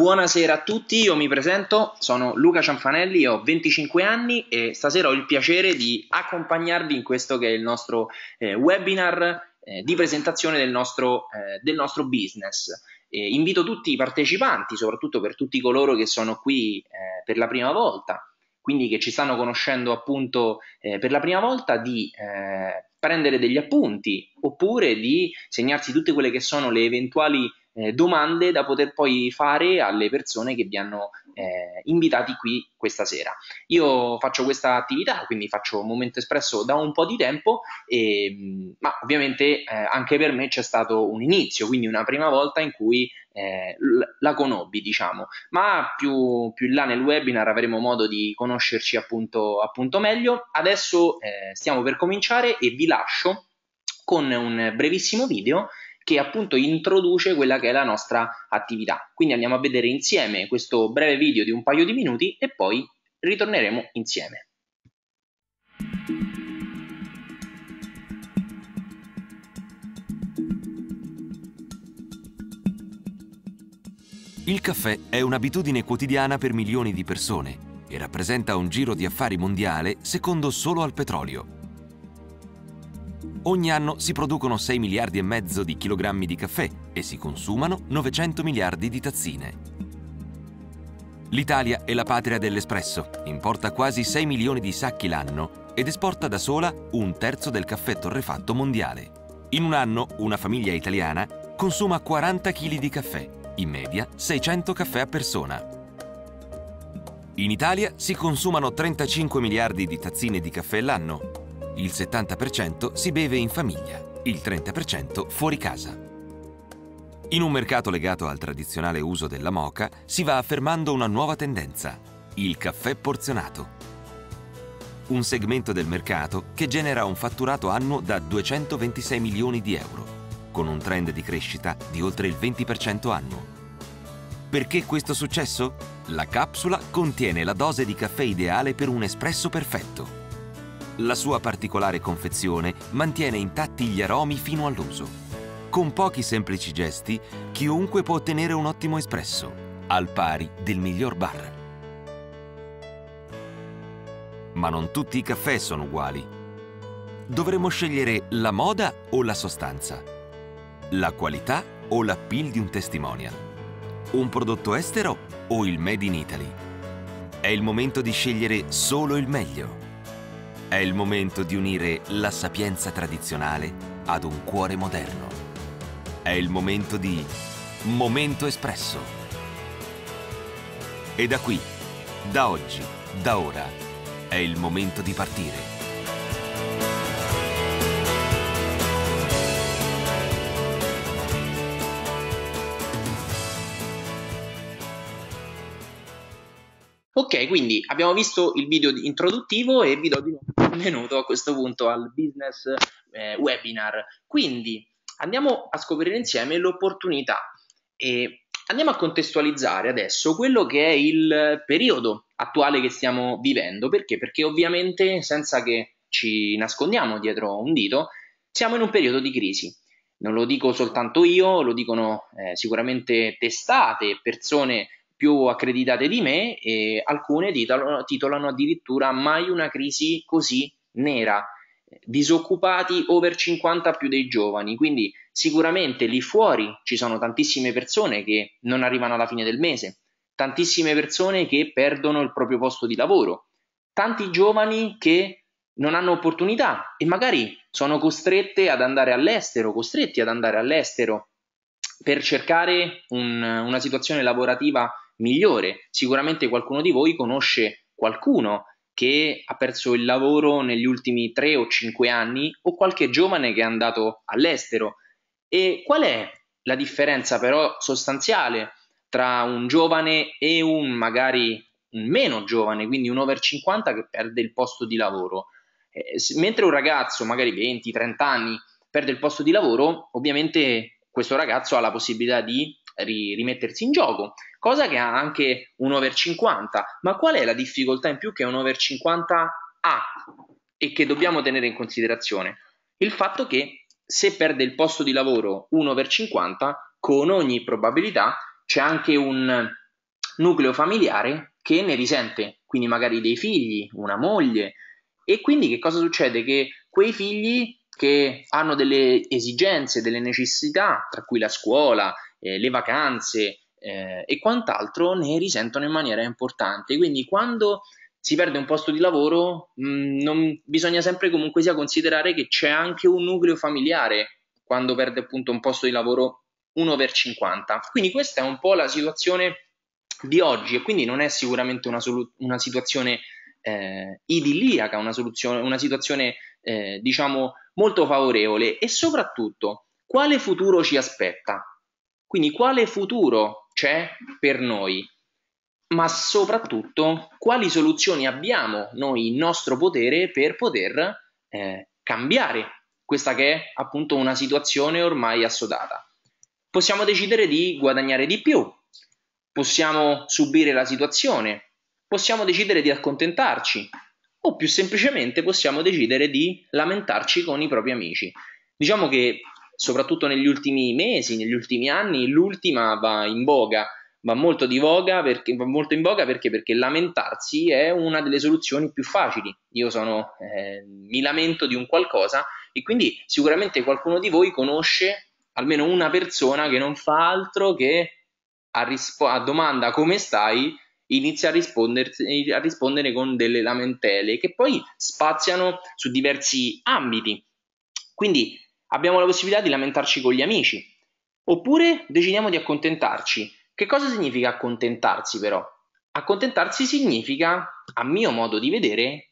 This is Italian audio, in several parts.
Buonasera a tutti, io mi presento, sono Luca Cianfanelli, ho 25 anni e stasera ho il piacere di accompagnarvi in questo che è il nostro eh, webinar eh, di presentazione del nostro, eh, del nostro business. invito tutti i partecipanti, soprattutto per tutti coloro che sono qui eh, per la prima volta, quindi che ci stanno conoscendo appunto eh, per la prima volta, di eh, prendere degli appunti oppure di segnarsi tutte quelle che sono le eventuali eh, domande da poter poi fare alle persone che vi hanno eh, invitati qui questa sera. Io faccio questa attività, quindi faccio Momento Espresso da un po' di tempo, e, ma ovviamente eh, anche per me c'è stato un inizio, quindi una prima volta in cui eh, la conobbi, diciamo, ma più, più, in là nel webinar avremo modo di conoscerci appunto, appunto meglio. Adesso eh, stiamo per cominciare e vi lascio con un brevissimo video che appunto introduce quella che è la nostra attività. Quindi andiamo a vedere insieme questo breve video di un paio di minuti e poi ritorneremo insieme. Il caffè è un'abitudine quotidiana per milioni di persone e rappresenta un giro di affari mondiale secondo solo al petrolio. Ogni anno si producono 6 miliardi e mezzo di chilogrammi di caffè e si consumano 900 miliardi di tazzine. L'Italia è la patria dell'espresso, importa quasi 6 milioni di sacchi l'anno ed esporta da sola un terzo del caffè torrefatto mondiale. In un anno una famiglia italiana consuma 40 kg di caffè, in media 600 caffè a persona. In Italia si consumano 35 miliardi di tazzine di caffè l'anno, il 70% si beve in famiglia, il 30% fuori casa. In un mercato legato al tradizionale uso della moca si va affermando una nuova tendenza, il caffè porzionato. Un segmento del mercato che genera un fatturato annuo da 226 milioni di euro, con un trend di crescita di oltre il 20% annuo. Perché questo successo? La capsula contiene la dose di caffè ideale per un espresso perfetto, la sua particolare confezione mantiene intatti gli aromi fino all'uso. Con pochi semplici gesti, chiunque può ottenere un ottimo espresso, al pari del miglior bar. Ma non tutti i caffè sono uguali. Dovremmo scegliere la moda o la sostanza, la qualità o l'appeal di un testimonial, un prodotto estero o il Made in Italy. È il momento di scegliere solo il meglio. È il momento di unire la sapienza tradizionale ad un cuore moderno. È il momento di Momento Espresso. E da qui, da oggi, da ora, è il momento di partire. Ok, quindi abbiamo visto il video introduttivo e vi do di nuovo benvenuto a questo punto al business eh, webinar. Quindi andiamo a scoprire insieme l'opportunità e andiamo a contestualizzare adesso quello che è il periodo attuale che stiamo vivendo. Perché? Perché ovviamente senza che ci nascondiamo dietro un dito, siamo in un periodo di crisi. Non lo dico soltanto io, lo dicono eh, sicuramente testate, persone più accreditate di me e alcune titolano, titolano addirittura mai una crisi così nera. Disoccupati over 50 più dei giovani, quindi sicuramente lì fuori ci sono tantissime persone che non arrivano alla fine del mese, tantissime persone che perdono il proprio posto di lavoro, tanti giovani che non hanno opportunità e magari sono costrette ad andare all'estero, costretti ad andare all'estero per cercare un, una situazione lavorativa migliore. Sicuramente qualcuno di voi conosce qualcuno che ha perso il lavoro negli ultimi 3 o 5 anni o qualche giovane che è andato all'estero. E qual è la differenza però sostanziale tra un giovane e un magari un meno giovane, quindi un over 50 che perde il posto di lavoro? Eh, mentre un ragazzo, magari 20-30 anni, perde il posto di lavoro, ovviamente questo ragazzo ha la possibilità di ri- rimettersi in gioco, cosa che ha anche un over 50. Ma qual è la difficoltà in più che un over 50 ha e che dobbiamo tenere in considerazione? Il fatto che se perde il posto di lavoro un over 50, con ogni probabilità c'è anche un nucleo familiare che ne risente, quindi magari dei figli, una moglie. E quindi che cosa succede? Che quei figli che hanno delle esigenze, delle necessità, tra cui la scuola, eh, le vacanze eh, e quant'altro ne risentono in maniera importante. Quindi quando si perde un posto di lavoro, mh, mm, non, bisogna sempre comunque sia considerare che c'è anche un nucleo familiare quando perde appunto un posto di lavoro 1 per 50. Quindi questa è un po' la situazione di oggi e quindi non è sicuramente una, solu- una situazione eh, idilliaca, una, una situazione eh, diciamo molto favorevole e soprattutto quale futuro ci aspetta? Quindi quale futuro c'è per noi? Ma soprattutto quali soluzioni abbiamo noi in nostro potere per poter eh, cambiare questa che è appunto una situazione ormai assodata. Possiamo decidere di guadagnare di più, possiamo subire la situazione, possiamo decidere di accontentarci o più semplicemente possiamo decidere di lamentarci con i propri amici. Diciamo che soprattutto negli ultimi mesi, negli ultimi anni, l'ultima va in voga, va molto, di voga perché, va molto in voga perché, perché lamentarsi è una delle soluzioni più facili. Io sono, eh, mi lamento di un qualcosa e quindi sicuramente qualcuno di voi conosce almeno una persona che non fa altro che a, rispo- a domanda come stai inizia a, a rispondere con delle lamentele che poi spaziano su diversi ambiti. Quindi Abbiamo la possibilità di lamentarci con gli amici. Oppure decidiamo di accontentarci. Che cosa significa accontentarsi però? Accontentarsi significa, a mio modo di vedere,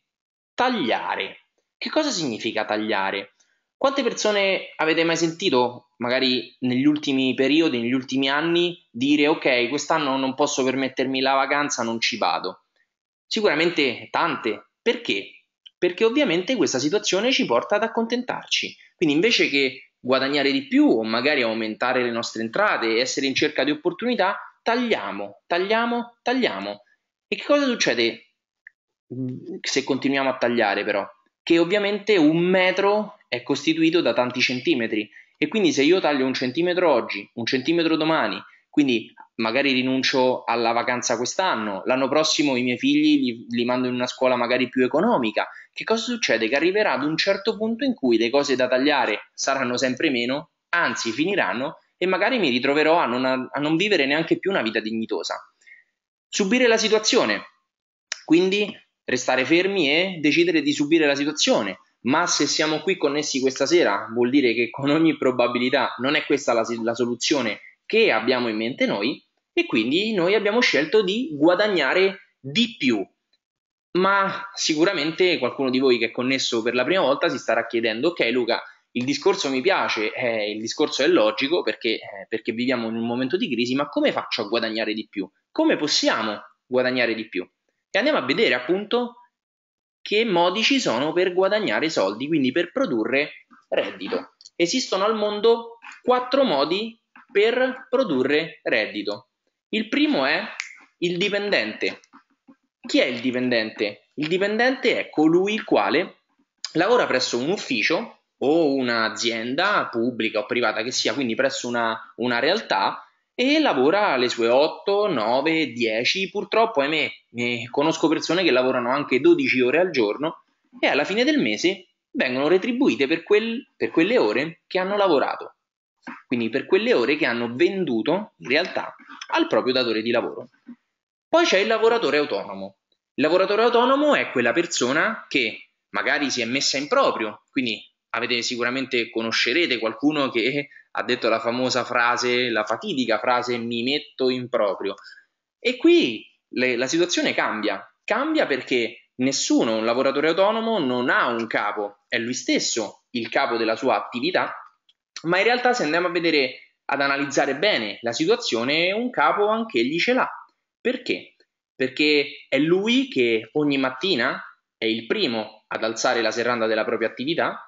tagliare. Che cosa significa tagliare? Quante persone avete mai sentito, magari negli ultimi periodi, negli ultimi anni, dire ok, quest'anno non posso permettermi la vacanza, non ci vado? Sicuramente tante. Perché? perché ovviamente questa situazione ci porta ad accontentarci. Quindi invece che guadagnare di più o magari aumentare le nostre entrate, essere in cerca di opportunità, tagliamo, tagliamo, tagliamo. E che cosa succede mm, se continuiamo a tagliare però? Che ovviamente un metro è costituito da tanti centimetri e quindi se io taglio un centimetro oggi, un centimetro domani, quindi magari rinuncio alla vacanza quest'anno, l'anno prossimo i miei figli li, li, mando in una scuola magari più economica. Che cosa succede? Che arriverà ad un certo punto in cui le cose da tagliare saranno sempre meno, anzi finiranno e magari mi ritroverò a non, a, non vivere neanche più una vita dignitosa. Subire la situazione, quindi restare fermi e decidere di subire la situazione. Ma se siamo qui connessi questa sera, vuol dire che con ogni probabilità non è questa la, la soluzione che abbiamo in mente noi e quindi noi abbiamo scelto di guadagnare di più. Ma sicuramente qualcuno di voi che è connesso per la prima volta si starà chiedendo, ok Luca, il discorso mi piace, eh, il discorso è logico perché, eh, perché viviamo in un momento di crisi, ma come faccio a guadagnare di più? Come possiamo guadagnare di più? E andiamo a vedere appunto che modi ci sono per guadagnare soldi, quindi per produrre reddito. Esistono al mondo quattro modi per produrre reddito. Il primo è il dipendente. Chi è il dipendente? Il dipendente è colui il quale lavora presso un ufficio o un'azienda pubblica o privata che sia, quindi presso una, una realtà e lavora le sue 8, 9, 10. Purtroppo, ahimè, eh, conosco persone che lavorano anche 12 ore al giorno e alla fine del mese vengono retribuite per, quel, per quelle ore che hanno lavorato quindi per quelle ore che hanno venduto in realtà al proprio datore di lavoro. Poi c'è il lavoratore autonomo. Il lavoratore autonomo è quella persona che magari si è messa in proprio, quindi avete sicuramente conoscerete qualcuno che ha detto la famosa frase, la fatidica frase mi metto in proprio. E qui le, la situazione cambia, cambia perché nessuno, un lavoratore autonomo, non ha un capo, è lui stesso il capo della sua attività ma in realtà se andiamo a vedere, ad analizzare bene la situazione, un capo anche egli ce l'ha. Perché? Perché è lui che ogni mattina è il primo ad alzare la serranda della propria attività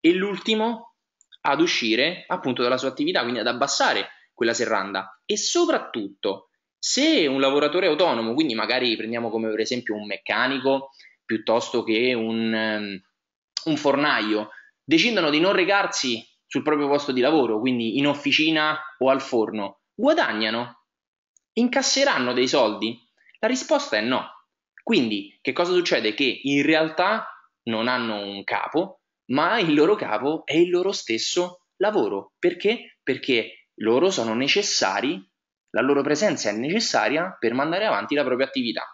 e l'ultimo ad uscire appunto dalla sua attività, quindi ad abbassare quella serranda. E soprattutto, se un lavoratore autonomo, quindi magari prendiamo come per esempio un meccanico piuttosto che un, um, un fornaio, decidono di non recarsi sul proprio posto di lavoro, quindi in officina o al forno, guadagnano? Incasseranno dei soldi? La risposta è no. Quindi che cosa succede? Che in realtà non hanno un capo, ma il loro capo è il loro stesso lavoro. Perché? Perché loro sono necessari, la loro presenza è necessaria per mandare avanti la propria attività.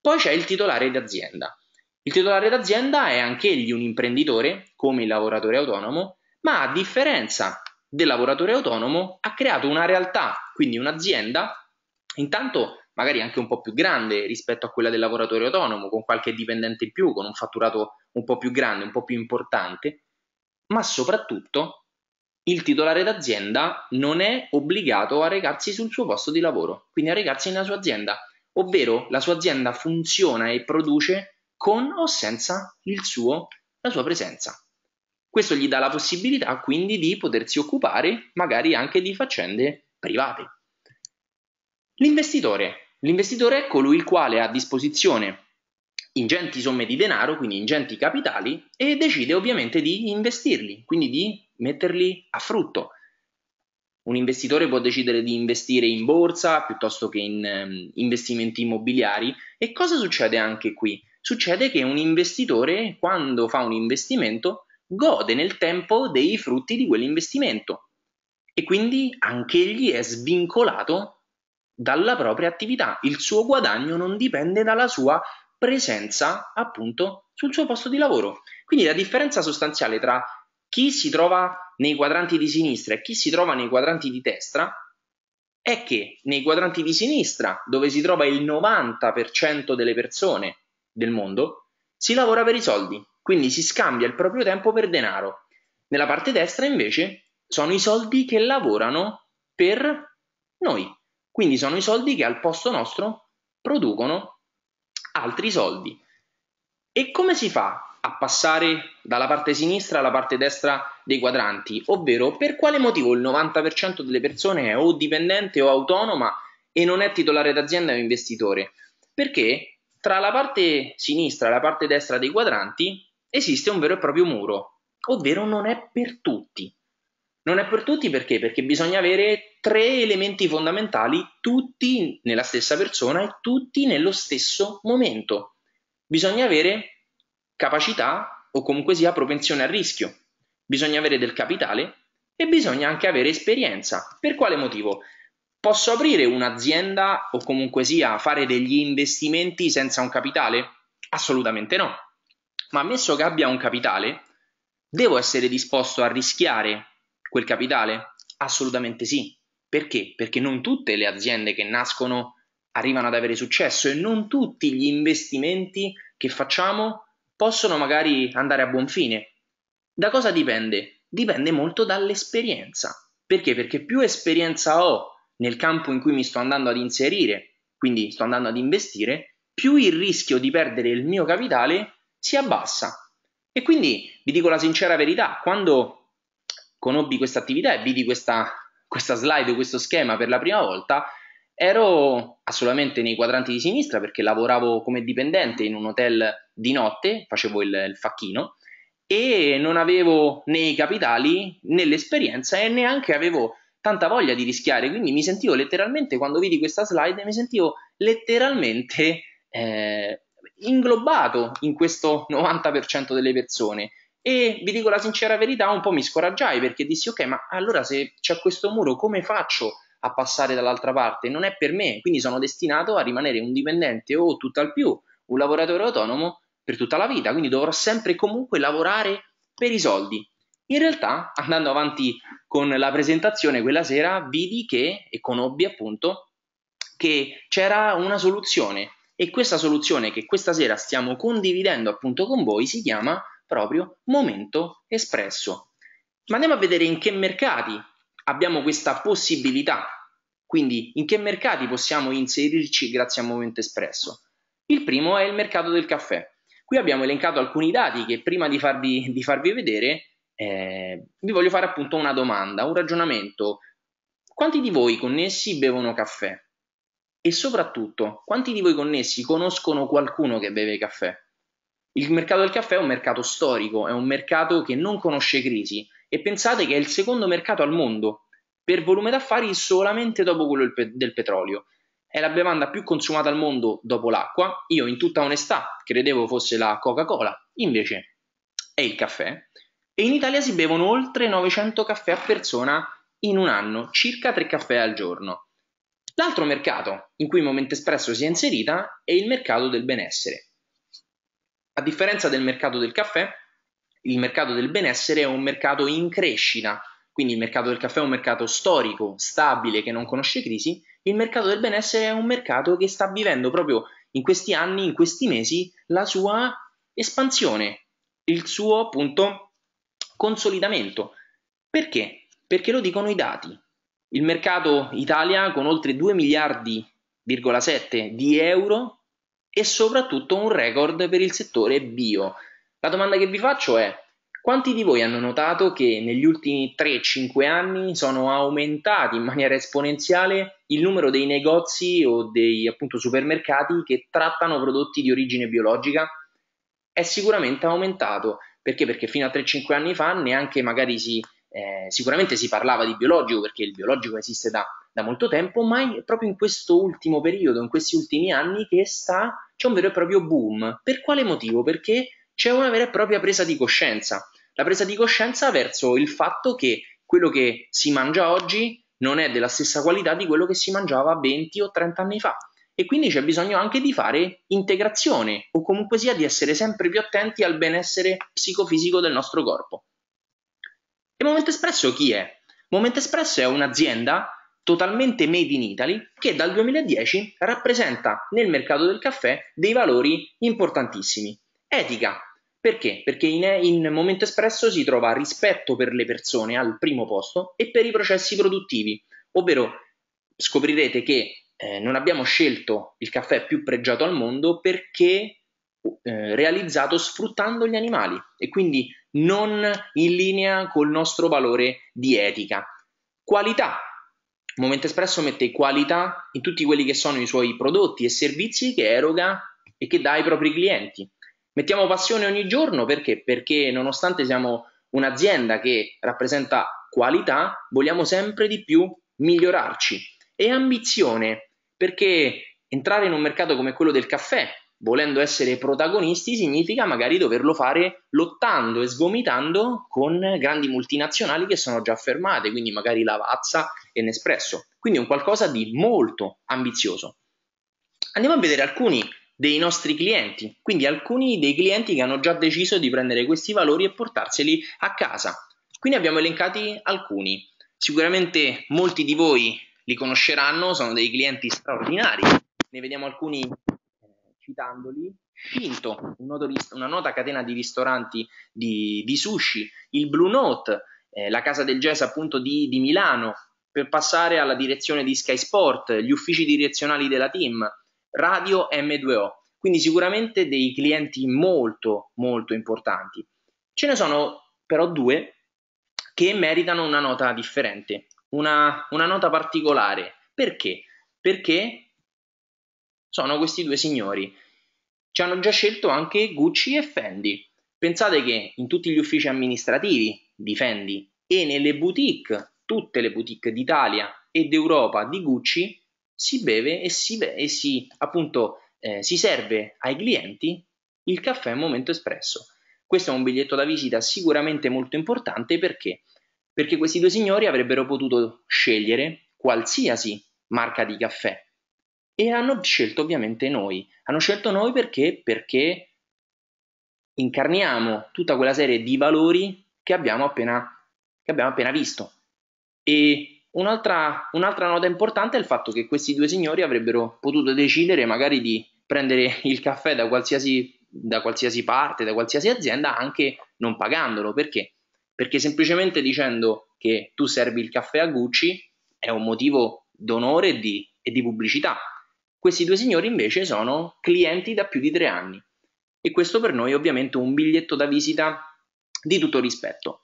Poi c'è il titolare d'azienda. Il titolare d'azienda è anch'egli un imprenditore, come il lavoratore autonomo, ma a differenza del lavoratore autonomo ha creato una realtà, quindi un'azienda, intanto magari anche un po' più grande rispetto a quella del lavoratore autonomo, con qualche dipendente in più, con un fatturato un po' più grande, un po' più importante, ma soprattutto il titolare d'azienda non è obbligato a recarsi sul suo posto di lavoro, quindi a recarsi nella sua azienda, ovvero la sua azienda funziona e produce con o senza suo, la sua presenza. Questo gli dà la possibilità quindi di potersi occupare magari anche di faccende private. L'investitore. L'investitore è colui il quale ha a disposizione ingenti somme di denaro, quindi ingenti capitali, e decide ovviamente di investirli, quindi di metterli a frutto. Un investitore può decidere di investire in borsa piuttosto che in um, investimenti immobiliari. E cosa succede anche qui? Succede che un investitore, quando fa un investimento, gode nel tempo dei frutti di quell'investimento e quindi anch'egli è svincolato dalla propria attività. Il suo guadagno non dipende dalla sua presenza appunto sul suo posto di lavoro. Quindi la differenza sostanziale tra chi si trova nei quadranti di sinistra e chi si trova nei quadranti di destra è che nei quadranti di sinistra, dove si trova il 90% delle persone del mondo, si lavora per i soldi, quindi si scambia il proprio tempo per denaro. Nella parte destra invece sono i soldi che lavorano per noi, quindi sono i soldi che al posto nostro producono altri soldi. E come si fa a passare dalla parte sinistra alla parte destra dei quadranti? Ovvero per quale motivo il 90% delle persone è o dipendente o autonoma e non è titolare d'azienda o investitore? Perché tra la parte sinistra e la parte destra dei quadranti esiste un vero e proprio muro, ovvero non è per tutti. Non è per tutti perché? Perché bisogna avere tre elementi fondamentali, tutti nella stessa persona e tutti nello stesso momento. Bisogna avere capacità o comunque sia propensione al rischio, bisogna avere del capitale e bisogna anche avere esperienza. Per quale motivo? Posso aprire un'azienda o comunque sia fare degli investimenti senza un capitale? Assolutamente no ma ammesso che abbia un capitale, devo essere disposto a rischiare quel capitale? Assolutamente sì. Perché? Perché non tutte le aziende che nascono arrivano ad avere successo e non tutti gli investimenti che facciamo possono magari andare a buon fine. Da cosa dipende? Dipende molto dall'esperienza. Perché? Perché più esperienza ho nel campo in cui mi sto andando ad inserire, quindi sto andando ad investire, più il rischio di perdere il mio capitale si abbassa. E quindi vi dico la sincera verità, quando conobbi questa attività e vidi questa, questa slide, questo schema per la prima volta, ero assolutamente nei quadranti di sinistra perché lavoravo come dipendente in un hotel di notte, facevo il, il facchino e non avevo né i capitali né l'esperienza e neanche avevo tanta voglia di rischiare, quindi mi sentivo letteralmente, quando vidi questa slide, mi sentivo letteralmente eh, inglobato in questo 90% delle persone. E vi dico la sincera verità, un po' mi scoraggiai perché dissi ok, ma allora se c'è questo muro come faccio a passare dall'altra parte? Non è per me, quindi sono destinato a rimanere un dipendente o tutt'al più un lavoratore autonomo per tutta la vita, quindi dovrò sempre e comunque lavorare per i soldi. In realtà, andando avanti con la presentazione quella sera, vidi che, e conobbi appunto, che c'era una soluzione e questa soluzione che questa sera stiamo condividendo appunto con voi si chiama proprio Momento Espresso. Ma andiamo a vedere in che mercati abbiamo questa possibilità. Quindi in che mercati possiamo inserirci grazie a Momento Espresso? Il primo è il mercato del caffè. Qui abbiamo elencato alcuni dati che prima di farvi, di farvi vedere eh, vi voglio fare appunto una domanda, un ragionamento. Quanti di voi connessi bevono caffè? E soprattutto, quanti di voi connessi conoscono qualcuno che beve caffè? Il mercato del caffè è un mercato storico, è un mercato che non conosce crisi e pensate che è il secondo mercato al mondo per volume d'affari solamente dopo quello del petrolio. È la bevanda più consumata al mondo dopo l'acqua. Io in tutta onestà credevo fosse la Coca-Cola, invece è il caffè. E in Italia si bevono oltre 900 caffè a persona in un anno, circa 3 caffè al giorno. L'altro mercato in cui Momento Espresso si è inserita è il mercato del benessere. A differenza del mercato del caffè, il mercato del benessere è un mercato in crescita, quindi il mercato del caffè è un mercato storico, stabile, che non conosce crisi, il mercato del benessere è un mercato che sta vivendo proprio in questi anni, in questi mesi, la sua espansione, il suo appunto consolidamento. Perché? Perché lo dicono i dati. Il mercato Italia con oltre 2 miliardi,7 di euro e soprattutto un record per il settore bio. La domanda che vi faccio è quanti di voi hanno notato che negli ultimi 3-5 anni sono aumentati in maniera esponenziale il numero dei negozi o dei appunto supermercati che trattano prodotti di origine biologica? È sicuramente aumentato perché? Perché fino a 3-5 anni fa neanche magari si eh, sicuramente si parlava di biologico perché il biologico esiste da, da molto tempo, ma è proprio in questo ultimo periodo, in questi ultimi anni, che sta, c'è un vero e proprio boom. Per quale motivo? Perché c'è una vera e propria presa di coscienza. La presa di coscienza verso il fatto che quello che si mangia oggi non è della stessa qualità di quello che si mangiava 20 o 30 anni fa. E quindi c'è bisogno anche di fare integrazione o comunque sia di essere sempre più attenti al benessere psicofisico del nostro corpo. E Momento Espresso chi è? Momento Espresso è un'azienda totalmente made in Italy che dal 2010 rappresenta nel mercato del caffè dei valori importantissimi. Etica. Perché? Perché in, in Momento Espresso si trova rispetto per le persone al primo posto e per i processi produttivi, ovvero scoprirete che eh, non abbiamo scelto il caffè più pregiato al mondo perché eh, realizzato sfruttando gli animali e quindi non in linea col nostro valore di etica. Qualità. Momento Espresso mette qualità in tutti quelli che sono i suoi prodotti e servizi che eroga e che dà ai propri clienti. Mettiamo passione ogni giorno perché? Perché nonostante siamo un'azienda che rappresenta qualità, vogliamo sempre di più migliorarci. E ambizione, perché entrare in un mercato come quello del caffè, volendo essere protagonisti significa magari doverlo fare lottando e sgomitando con grandi multinazionali che sono già fermate, quindi magari Lavazza e Nespresso. Quindi è un qualcosa di molto ambizioso. Andiamo a vedere alcuni dei nostri clienti, quindi alcuni dei clienti che hanno già deciso di prendere questi valori e portarseli a casa. Qui ne abbiamo elencati alcuni. Sicuramente molti di voi li conosceranno, sono dei clienti straordinari. Ne vediamo alcuni citandoli, Shinto, una nota catena di ristoranti di, di sushi, il Blue Note, eh, la casa del jazz appunto di, di Milano, per passare alla direzione di Sky Sport, gli uffici direzionali della team, Radio M2O. Quindi sicuramente dei clienti molto, molto importanti. Ce ne sono però due che meritano una nota differente, una, una nota particolare. Perché? Perché sono questi due signori. Ci hanno già scelto anche Gucci e Fendi. Pensate che in tutti gli uffici amministrativi di Fendi e nelle boutique, tutte le boutique d'Italia e d'Europa di Gucci, si beve e si, e si appunto eh, si serve ai clienti il caffè momento espresso. Questo è un biglietto da visita sicuramente molto importante perché? Perché questi due signori avrebbero potuto scegliere qualsiasi marca di caffè, e hanno scelto ovviamente noi. Hanno scelto noi perché? Perché incarniamo tutta quella serie di valori che abbiamo appena, che abbiamo appena visto. E un'altra, un'altra nota importante è il fatto che questi due signori avrebbero potuto decidere magari di prendere il caffè da qualsiasi, da qualsiasi parte, da qualsiasi azienda, anche non pagandolo. Perché? Perché semplicemente dicendo che tu servi il caffè a Gucci è un motivo d'onore e di, e di pubblicità. Questi due signori invece sono clienti da più di tre anni e questo per noi è ovviamente un biglietto da visita di tutto rispetto.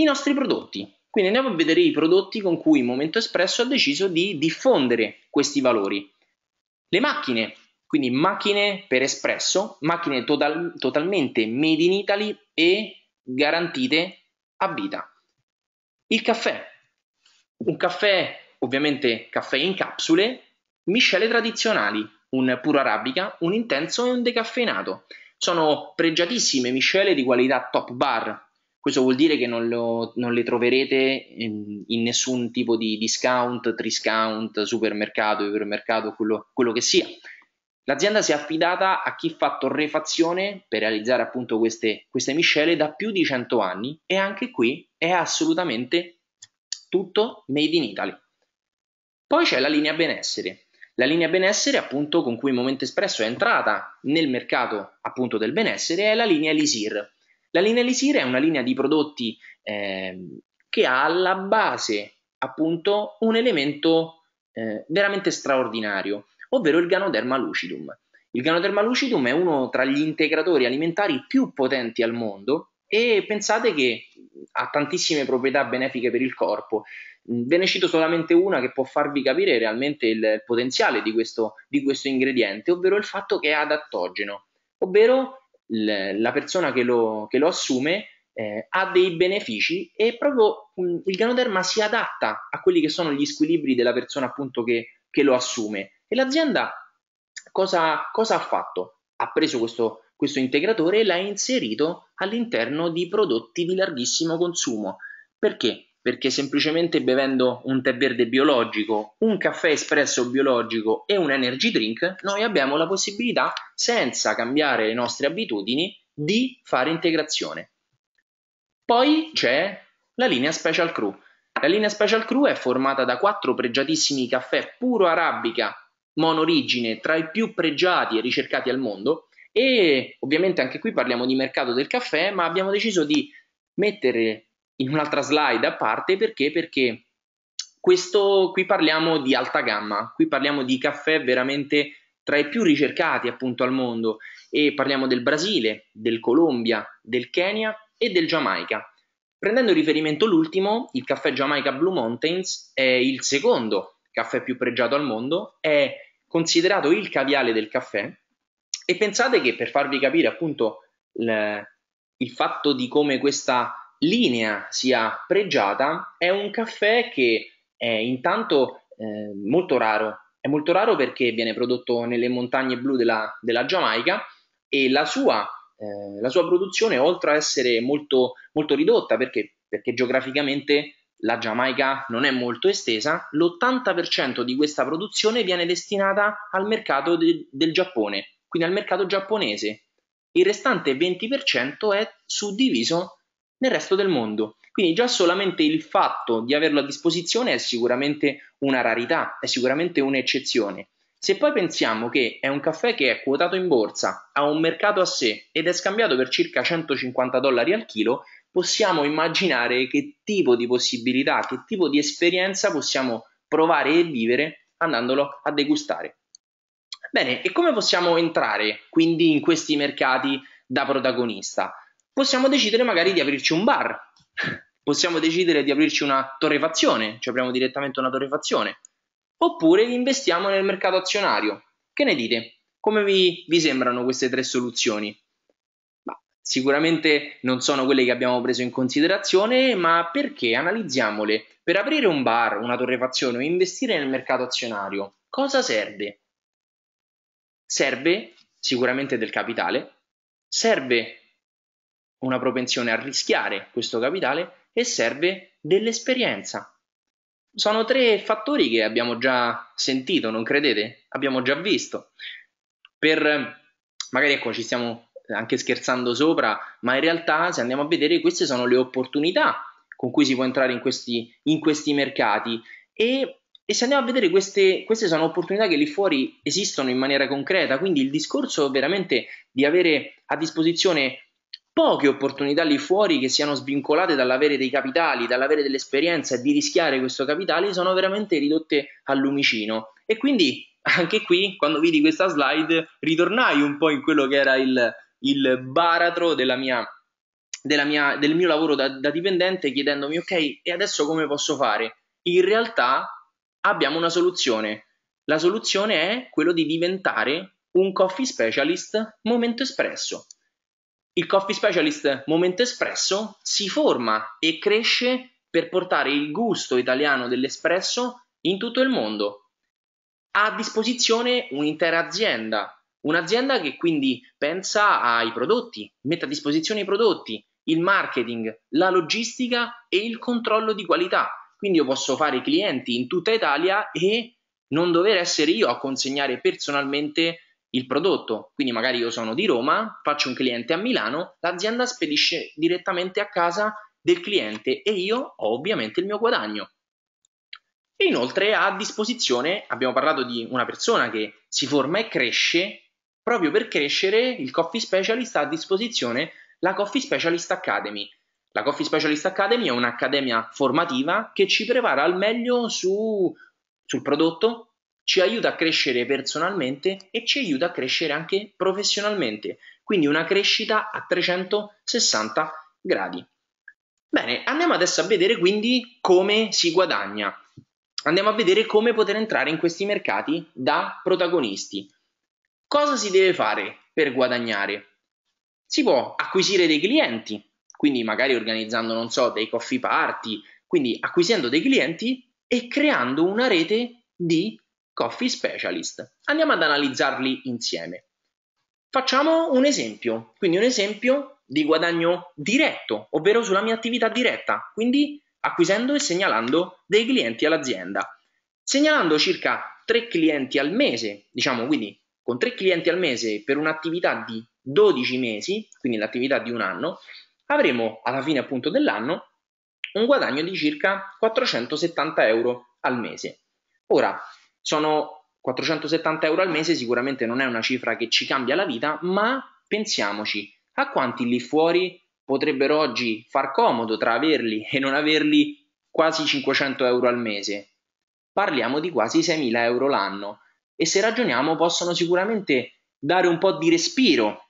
I nostri prodotti, quindi andiamo a vedere i prodotti con cui Momento Espresso ha deciso di diffondere questi valori. Le macchine, quindi macchine per espresso, macchine total- totalmente made in Italy e garantite a vita. Il caffè, un caffè ovviamente caffè in capsule Miscele tradizionali, un puro arabica, un intenso e un decaffeinato. Sono pregiatissime miscele di qualità top bar. Questo vuol dire che non, lo, non le troverete in, in, nessun tipo di discount, triscount, supermercato, ipermercato, quello, quello che sia. L'azienda si è affidata a chi ha fatto refazione per realizzare appunto queste, queste, miscele da più di 100 anni e anche qui è assolutamente tutto made in Italy. Poi c'è la linea benessere. La linea benessere, appunto, con cui Momento Espresso è entrata nel mercato appunto del benessere è la linea Elisir. La linea Elisir è una linea di prodotti eh, che ha alla base appunto un elemento eh, veramente straordinario, ovvero il Ganoderma lucidum. Il Ganoderma lucidum è uno tra gli integratori alimentari più potenti al mondo e pensate che ha tantissime proprietà benefiche per il corpo. Mm, ve ne cito solamente una che può farvi capire realmente il potenziale di questo, di questo ingrediente, ovvero il fatto che è adattogeno, ovvero l- la persona che lo, che lo assume eh, ha dei benefici e proprio mh, mm, il ganoderma si adatta a quelli che sono gli squilibri della persona appunto che, che lo assume. E l'azienda cosa, cosa ha fatto? Ha preso questo, questo integratore l'ha inserito all'interno di prodotti di larghissimo consumo. Perché? perché semplicemente bevendo un tè verde biologico, un caffè espresso biologico e un energy drink, noi abbiamo la possibilità, senza cambiare le nostre abitudini, di fare integrazione. Poi c'è la linea Special Crew. La linea Special Crew è formata da quattro pregiatissimi caffè puro arabica, monorigine, tra i più pregiati e ricercati al mondo, e ovviamente anche qui parliamo di mercato del caffè, ma abbiamo deciso di mettere in un'altra slide a parte perché? Perché questo qui parliamo di alta gamma, qui parliamo di caffè veramente tra i più ricercati appunto al mondo e parliamo del Brasile, del Colombia, del Kenya e del Giamaica. Prendendo in riferimento l'ultimo, il caffè Jamaica Blue Mountains è il secondo caffè più pregiato al mondo, è considerato il caviale del caffè e pensate che per farvi capire appunto il fatto di come questa linea sia pregiata, è un caffè che è intanto eh, molto raro. È molto raro perché viene prodotto nelle montagne blu della, della Giamaica e la sua, eh, la sua, produzione, oltre a essere molto, molto ridotta, perché, perché geograficamente la Giamaica non è molto estesa, l'80% di questa produzione viene destinata al mercato de- del Giappone, quindi al mercato giapponese. Il restante 20% è suddiviso nel resto del mondo. Quindi già solamente il fatto di averlo a disposizione è sicuramente una rarità, è sicuramente un'eccezione. Se poi pensiamo che è un caffè che è quotato in borsa, ha un mercato a sé ed è scambiato per circa 150 dollari al chilo, possiamo immaginare che tipo di possibilità, che tipo di esperienza possiamo provare e vivere andandolo a degustare. Bene, e come possiamo entrare quindi in questi mercati da protagonista? possiamo decidere magari di aprirci un bar, possiamo decidere di aprirci una torrefazione, cioè apriamo direttamente una torrefazione, oppure investiamo nel mercato azionario. Che ne dite? Come vi, vi sembrano queste tre soluzioni? Sicuramente non sono quelle che abbiamo preso in considerazione, ma perché analizziamole? Per aprire un bar, una torrefazione o investire nel mercato azionario, cosa serve? Serve sicuramente del capitale, serve una propensione a rischiare questo capitale e serve dell'esperienza. Sono tre fattori che abbiamo già sentito, non credete? Abbiamo già visto. Per magari ecco, ci stiamo anche scherzando sopra, ma in realtà se andiamo a vedere queste sono le opportunità con cui si può entrare in questi, in questi mercati e, e, se andiamo a vedere queste, queste sono opportunità che lì fuori esistono in maniera concreta, quindi il discorso veramente di avere a disposizione poche opportunità lì fuori che siano svincolate dall'avere dei capitali, dall'avere dell'esperienza e di rischiare questo capitale sono veramente ridotte al lumicino. E quindi anche qui, quando vidi questa slide, ritornai un po' in quello che era il, il baratro della mia, della mia, del mio lavoro da, da dipendente, chiedendomi, ok, e adesso come posso fare? In realtà abbiamo una soluzione. La soluzione è quello di diventare un coffee specialist momento espresso. Il coffee specialist Momento Espresso si forma e cresce per portare il gusto italiano dell'espresso in tutto il mondo. Ha a disposizione un'intera azienda, un'azienda che quindi pensa ai prodotti, mette a disposizione i prodotti, il marketing, la logistica e il controllo di qualità. Quindi io posso fare i clienti in tutta Italia e non dover essere io a consegnare personalmente il prodotto. Quindi magari io sono di Roma, faccio un cliente a Milano, l'azienda spedisce direttamente a casa del cliente e io ho ovviamente il mio guadagno. E inoltre ha a disposizione, abbiamo parlato di una persona che si forma e cresce, proprio per crescere il Coffee Specialist ha a disposizione la Coffee Specialist Academy. La Coffee Specialist Academy è un'accademia formativa che ci prepara al meglio su, sul prodotto, ci aiuta a crescere personalmente e ci aiuta a crescere anche professionalmente, quindi una crescita a 360 gradi. Bene, andiamo adesso a vedere quindi come si guadagna. Andiamo a vedere come poter entrare in questi mercati da protagonisti. Cosa si deve fare per guadagnare? Si può acquisire dei clienti, quindi magari organizzando, non so, dei coffee party, quindi acquisendo dei clienti e creando una rete di Coffee Specialist. Andiamo ad analizzarli insieme. Facciamo un esempio, quindi un esempio di guadagno diretto, ovvero sulla mia attività diretta, quindi acquisendo e segnalando dei clienti all'azienda. Segnalando circa 3 clienti al mese, diciamo quindi con 3 clienti al mese per un'attività di 12 mesi, quindi l'attività di un anno, avremo alla fine appunto dell'anno un guadagno di circa 470 euro al mese. Ora, sono 470 euro al mese, sicuramente non è una cifra che ci cambia la vita, ma pensiamoci a quanti lì fuori potrebbero oggi far comodo tra averli e non averli quasi 500 euro al mese. Parliamo di quasi 6.000 euro l'anno e se ragioniamo possono sicuramente dare un po' di respiro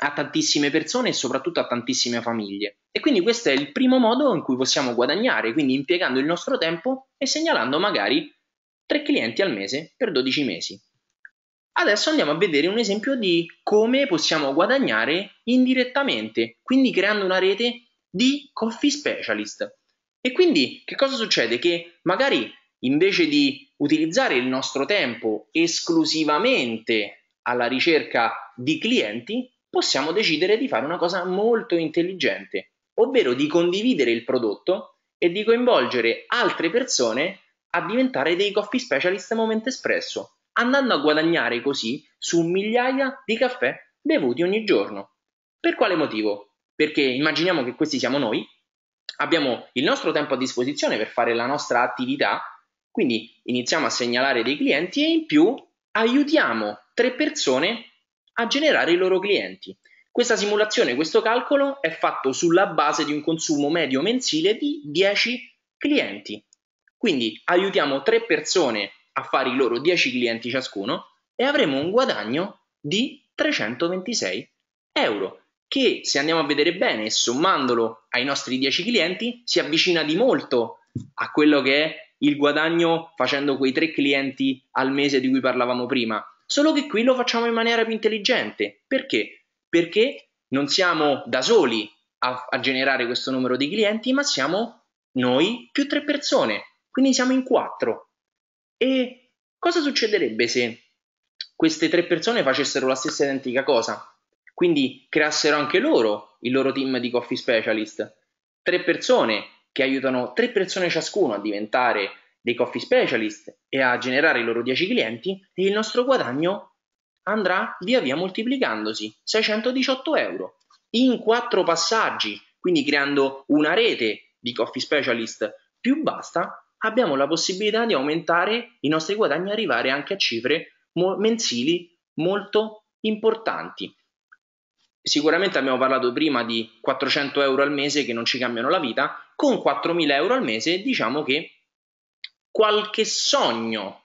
a tantissime persone e soprattutto a tantissime famiglie. E quindi questo è il primo modo in cui possiamo guadagnare, quindi impiegando il nostro tempo e segnalando magari 3 clienti al mese per 12 mesi. Adesso andiamo a vedere un esempio di come possiamo guadagnare indirettamente, quindi creando una rete di coffee specialist. E quindi che cosa succede? Che magari invece di utilizzare il nostro tempo esclusivamente alla ricerca di clienti, possiamo decidere di fare una cosa molto intelligente, ovvero di condividere il prodotto e di coinvolgere altre persone a diventare dei coffee specialist momento espresso, andando a guadagnare così su migliaia di caffè bevuti ogni giorno. Per quale motivo? Perché immaginiamo che questi siamo noi, abbiamo il nostro tempo a disposizione per fare la nostra attività, quindi iniziamo a segnalare dei clienti e in più aiutiamo tre persone a generare i loro clienti. Questa simulazione, questo calcolo è fatto sulla base di un consumo medio mensile di 10 clienti. Quindi aiutiamo tre persone a fare i loro 10 clienti ciascuno e avremo un guadagno di 326 euro che se andiamo a vedere bene sommandolo ai nostri 10 clienti si avvicina di molto a quello che è il guadagno facendo quei tre clienti al mese di cui parlavamo prima solo che qui lo facciamo in maniera più intelligente perché perché non siamo da soli a, a generare questo numero di clienti ma siamo noi più tre persone quindi siamo in quattro. E cosa succederebbe se queste tre persone facessero la stessa identica cosa? Quindi creassero anche loro il loro team di coffee specialist. Tre persone che aiutano tre persone ciascuno a diventare dei coffee specialist e a generare i loro 10 clienti e il nostro guadagno andrà via via moltiplicandosi 618 euro in quattro passaggi quindi creando una rete di coffee specialist più bassa abbiamo la possibilità di aumentare i nostri guadagni e arrivare anche a cifre mo- mensili molto importanti. Sicuramente abbiamo parlato prima di 400 euro al mese che non ci cambiano la vita, con 4.000 euro al mese diciamo che qualche sogno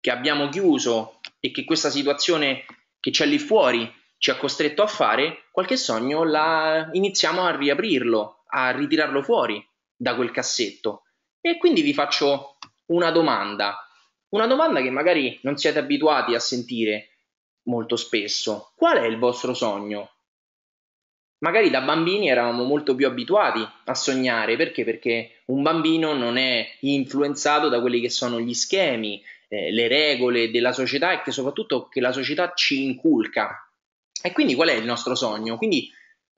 che abbiamo chiuso e che questa situazione che c'è lì fuori ci ha costretto a fare, qualche sogno la iniziamo a riaprirlo, a ritirarlo fuori da quel cassetto e quindi vi faccio una domanda, una domanda che magari non siete abituati a sentire molto spesso. Qual è il vostro sogno? Magari da bambini eravamo molto più abituati a sognare, perché? Perché un bambino non è influenzato da quelli che sono gli schemi, eh, le regole della società e che soprattutto che la società ci inculca. E quindi qual è il nostro sogno? Quindi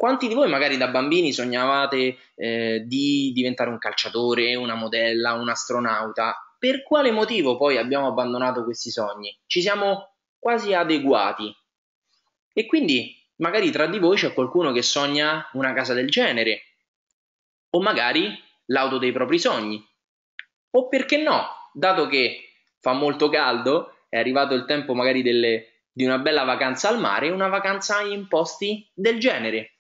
quanti di voi magari da bambini sognavate eh, di diventare un calciatore, una modella, un astronauta? Per quale motivo poi abbiamo abbandonato questi sogni? Ci siamo quasi adeguati. E quindi magari tra di voi c'è qualcuno che sogna una casa del genere, o magari l'auto dei propri sogni. O perché no, dato che fa molto caldo, è arrivato il tempo magari delle, di una bella vacanza al mare, una vacanza in posti del genere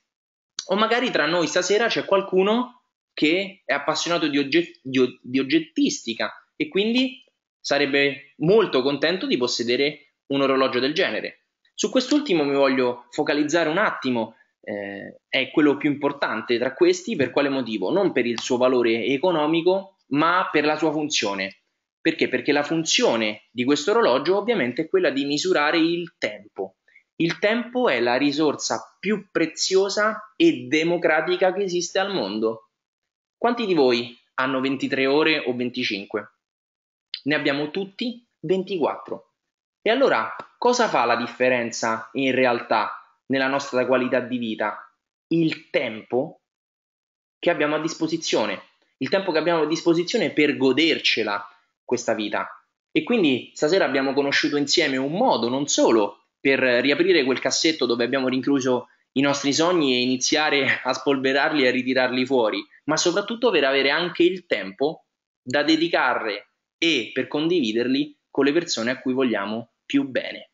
o magari tra noi stasera c'è qualcuno che è appassionato di, ogget- di, di oggettistica e quindi sarebbe molto contento di possedere un orologio del genere. Su quest'ultimo mi voglio focalizzare un attimo eh, è quello più importante tra questi, per quale motivo? Non per il suo valore economico, ma per la sua funzione. Perché? Perché la funzione di questo orologio ovviamente è quella di misurare il tempo. Il tempo è la risorsa più preziosa e democratica che esiste al mondo. Quanti di voi hanno 23 ore o 25? Ne abbiamo tutti 24. E allora cosa fa la differenza in realtà nella nostra qualità di vita? Il tempo che abbiamo a disposizione, il tempo che abbiamo a disposizione per godercela questa vita. E quindi stasera abbiamo conosciuto insieme un modo non solo per riaprire quel cassetto dove abbiamo rincluso i nostri sogni e iniziare a spolverarli e a ritirarli fuori, ma soprattutto per avere anche il tempo da dedicare e per condividerli con le persone a cui vogliamo più bene.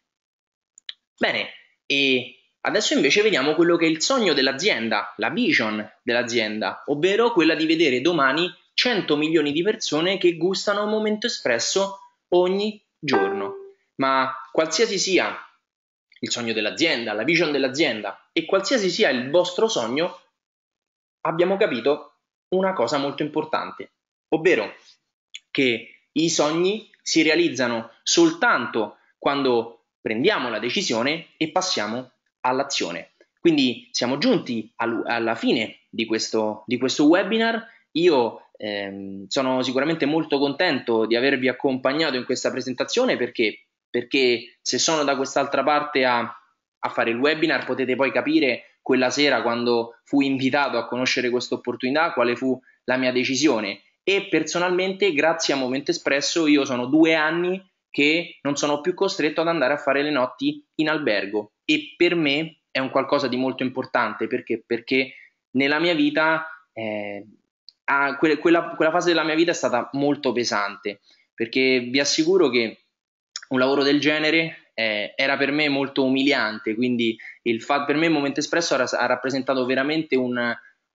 Bene, e adesso invece vediamo quello che è il sogno dell'azienda, la vision dell'azienda, ovvero quella di vedere domani 100 milioni di persone che gustano un momento espresso ogni giorno. Ma qualsiasi sia il sogno dell'azienda, la vision dell'azienda e qualsiasi sia il vostro sogno, abbiamo capito una cosa molto importante, ovvero che i sogni si realizzano soltanto quando prendiamo la decisione e passiamo all'azione. Quindi siamo giunti al, alla fine di questo, di questo webinar. Io ehm, sono sicuramente molto contento di avervi accompagnato in questa presentazione perché perché se sono da quest'altra parte a, a fare il webinar potete poi capire quella sera quando fui invitato a conoscere questa opportunità quale fu la mia decisione e personalmente grazie a Momento Espresso io sono due anni che non sono più costretto ad andare a fare le notti in albergo e per me è un qualcosa di molto importante perché, perché nella mia vita eh, ah, que- quella, quella fase della mia vita è stata molto pesante perché vi assicuro che un lavoro del genere eh, era per me molto umiliante, quindi il fatto per me il Momento Espresso ha, ha rappresentato veramente un,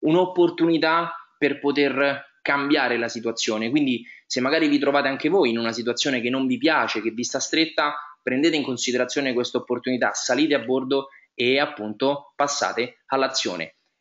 un'opportunità per poter cambiare la situazione. Quindi se magari vi trovate anche voi in una situazione che non vi piace, che vi sta stretta, prendete in considerazione questa opportunità, salite a bordo e appunto passate all'azione.